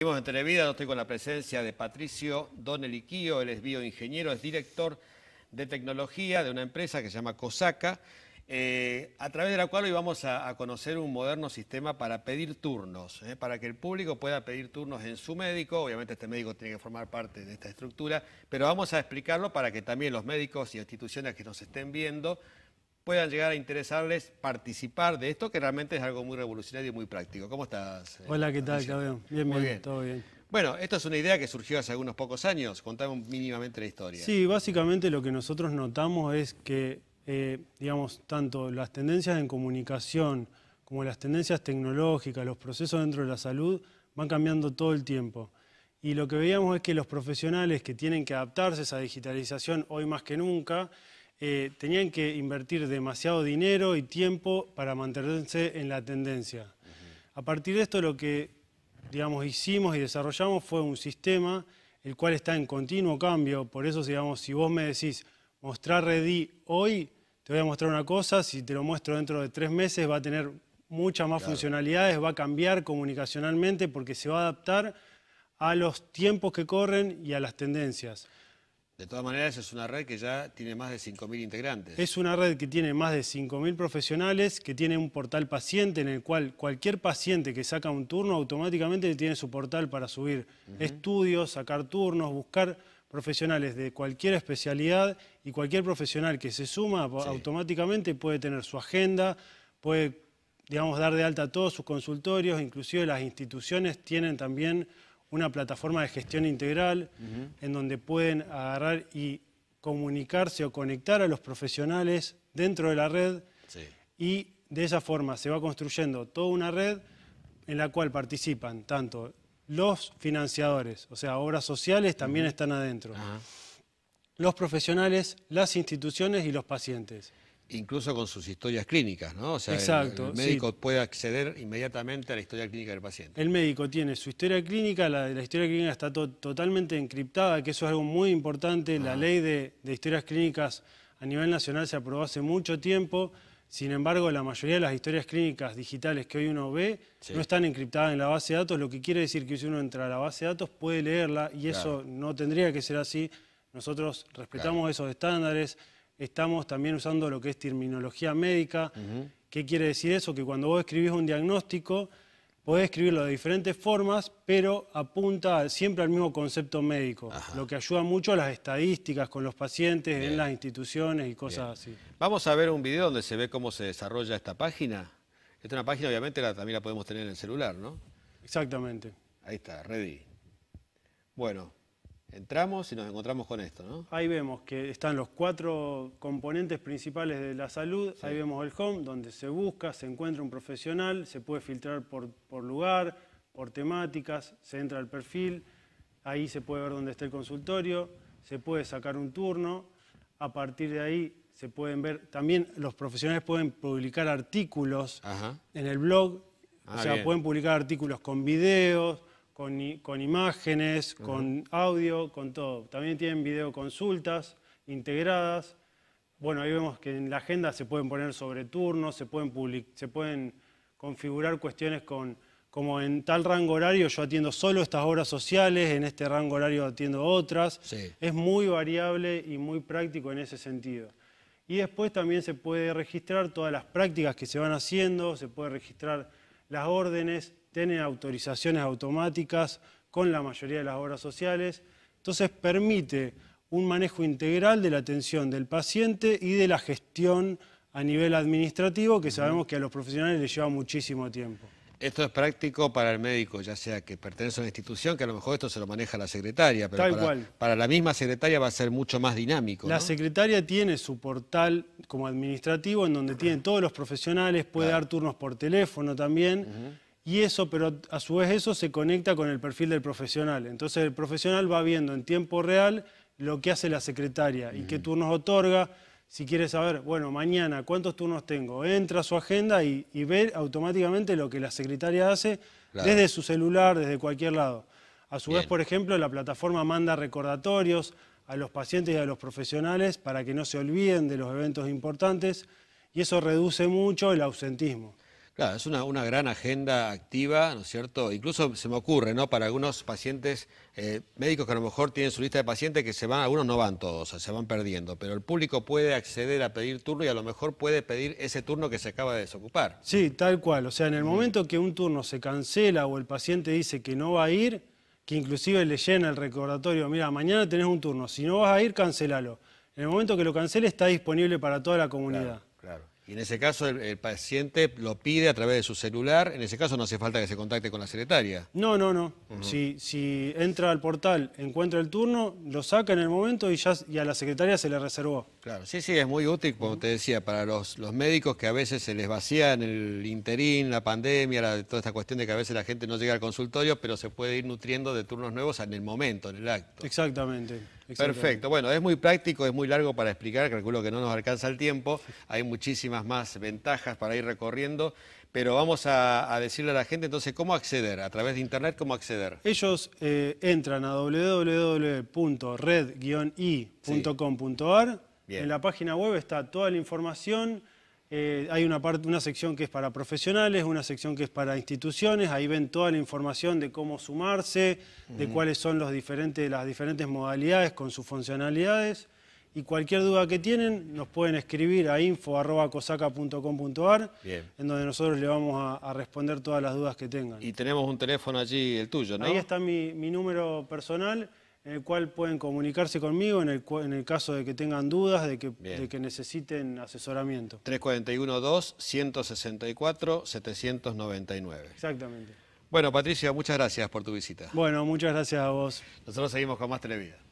en Televida. estoy con la presencia de Patricio Doneliquío, él es bioingeniero, es director de tecnología de una empresa que se llama COSACA, eh, a través de la cual hoy vamos a, conocer un moderno sistema para pedir turnos, eh, para que el público pueda pedir turnos en su médico, obviamente este médico tiene que formar parte de esta estructura, pero vamos a explicarlo para que también los médicos y instituciones que nos estén viendo puedan llegar a interesarles participar de esto, que realmente es algo muy revolucionario y muy práctico. ¿Cómo estás? Eh, Hola, ¿qué tal, Bien, bien, todo bien. Bueno, esto es una idea que surgió hace algunos pocos años. Contame mínimamente la historia. Sí, básicamente lo que nosotros notamos es que, eh, digamos, tanto las tendencias en comunicación como las tendencias tecnológicas, los procesos dentro de la salud, van cambiando todo el tiempo. Y lo que veíamos es que los profesionales que tienen que adaptarse a esa digitalización hoy más que nunca, eh, tenían que invertir demasiado dinero y tiempo para mantenerse en la tendencia. A partir de esto lo que digamos, hicimos y desarrollamos fue un sistema el cual está en continuo cambio, por eso digamos, si vos me decís mostrar Redi hoy, te voy a mostrar una cosa, si te lo muestro dentro de tres meses va a tener muchas más funcionalidades, va a cambiar comunicacionalmente porque se va a adaptar a los tiempos que corren y a las tendencias. De todas maneras, es una red que ya tiene más de 5.000 integrantes. Es una red que tiene más de 5.000 profesionales, que tiene un portal paciente en el cual cualquier paciente que saca un turno automáticamente tiene su portal para subir estudios, sacar turnos, buscar profesionales de cualquier especialidad y cualquier profesional que se suma automáticamente puede tener su agenda, puede, digamos, dar de alta todos sus consultorios, inclusive las instituciones tienen también una plataforma de gestión integral en donde pueden agarrar y comunicarse o conectar a los profesionales dentro de la red y de esa forma se va construyendo toda una red en la cual participan tanto los financiadores, o sea, obras sociales también están adentro, los profesionales, las instituciones y los pacientes incluso con sus historias clínicas, ¿no? O sea, el, médico puede acceder inmediatamente a la historia clínica del paciente. El médico tiene su historia clínica, la, la historia clínica está totalmente encriptada, que eso es algo muy importante. La ah. ley de, historias clínicas a nivel nacional se aprobó hace mucho tiempo. Sin embargo, la mayoría de las historias clínicas digitales que hoy uno ve no están encriptadas en la base de datos, lo que quiere decir que si uno entra a la base de datos puede leerla y eso no tendría que ser así. Nosotros respetamos esos estándares estamos también usando lo que es terminología médica. ¿Qué quiere decir eso? Que cuando vos escribís un diagnóstico, podés escribirlo de diferentes formas, pero apunta siempre al mismo concepto médico, lo que ayuda mucho a las estadísticas con los pacientes, en las instituciones y cosas así. Vamos a ver un video donde se ve cómo se desarrolla esta página. Esta es una página, obviamente, la, también la podemos tener en el celular, ¿no? Exactamente. Ahí está, ready. Bueno, Entramos y nos encontramos con esto, ¿no? Ahí vemos que están los cuatro componentes principales de la salud. Ahí vemos el home, donde se busca, se encuentra un profesional, se puede filtrar por, por lugar, por temáticas, se entra al perfil, ahí se puede ver dónde está el consultorio, se puede sacar un turno, a partir de ahí se pueden ver, también los profesionales pueden publicar artículos en el blog, ah, o sea, pueden publicar artículos con videos, con, imágenes, con audio, con todo. También tienen videoconsultas integradas. Bueno, ahí vemos que en la agenda se pueden poner sobre turnos, se pueden, se pueden configurar cuestiones con, como en tal rango horario yo atiendo solo estas obras sociales, en este rango horario atiendo otras. Es muy variable y muy práctico en ese sentido. Y después también se puede registrar todas las prácticas que se van haciendo, se puede registrar las órdenes, tienen autorizaciones automáticas con la mayoría de las obras sociales. Entonces permite un manejo integral de la atención del paciente y de la gestión a nivel administrativo, que sabemos que a los profesionales les lleva muchísimo tiempo. Esto es práctico para el médico, ya sea que pertenece a una institución, que a lo mejor esto se lo maneja la secretaria, pero para, para, la misma secretaria va a ser mucho más dinámico. La secretaria tiene su portal como administrativo, en donde tienen todos los profesionales, puede dar turnos por teléfono también. Y eso, pero a su vez eso se conecta con el perfil del profesional. Entonces el profesional va viendo en tiempo real lo que hace la secretaria y qué turnos otorga. Si quiere saber, bueno, mañana cuántos turnos tengo, entra a su agenda y, ve automáticamente lo que la secretaria hace desde su celular, desde cualquier lado. A su vez, por ejemplo, la plataforma manda recordatorios a los pacientes y a los profesionales para que no se olviden de los eventos importantes y eso reduce mucho el ausentismo. Claro, es una, gran agenda activa, ¿no es cierto? Incluso se me ocurre, ¿no? Para algunos pacientes, eh, médicos que a lo mejor tienen su lista de pacientes que se van, algunos no van todos, se van perdiendo, pero el público puede acceder a pedir turno y a lo mejor puede pedir ese turno que se acaba de desocupar. Sí, tal cual. O sea, en el momento que un turno se cancela o el paciente dice que no va a ir, que inclusive le llena el recordatorio, mira, mañana tenés un turno, si no vas a ir, cancelalo. En el momento que lo cancele está disponible para toda la comunidad. Claro, claro. Y en ese caso el, paciente lo pide a través de su celular, en ese caso no hace falta que se contacte con la secretaria. No, no, no. si, si, entra al portal, encuentra el turno, lo saca en el momento y ya a la secretaria se le reservó. Claro, sí, sí, es muy útil, como te decía, para los, médicos que a veces se les en el interín, la pandemia, toda esta cuestión de que a veces la gente no llega al consultorio, pero se puede ir nutriendo de turnos nuevos en el momento, en el acto. Exactamente. Perfecto. Bueno, es muy práctico, es muy largo para explicar, calculo que no nos alcanza el tiempo. Hay muchísimas más ventajas para ir recorriendo. Pero vamos a, decirle a la gente entonces cómo acceder, a través de internet, cómo acceder. Ellos eh, entran a www.red-i.com.ar. En la página web está toda la información eh, hay una, sección que es para profesionales, una sección que es para instituciones, ahí ven toda la información de cómo sumarse, de cuáles son las diferentes modalidades con sus funcionalidades. Y cualquier duda que tienen, nos pueden escribir a info.cosaca.com.ar, en donde nosotros le vamos a, responder todas las dudas que tengan. Y tenemos un teléfono allí, el tuyo, ¿no? Ahí está mi número personal, en el cual pueden comunicarse conmigo en el, caso de que tengan dudas, de que, que necesiten asesoramiento. 341-2-164-799. Exactamente. Bueno, Patricia, muchas gracias por tu visita. Bueno, muchas gracias a vos. Nosotros seguimos con más Televidas.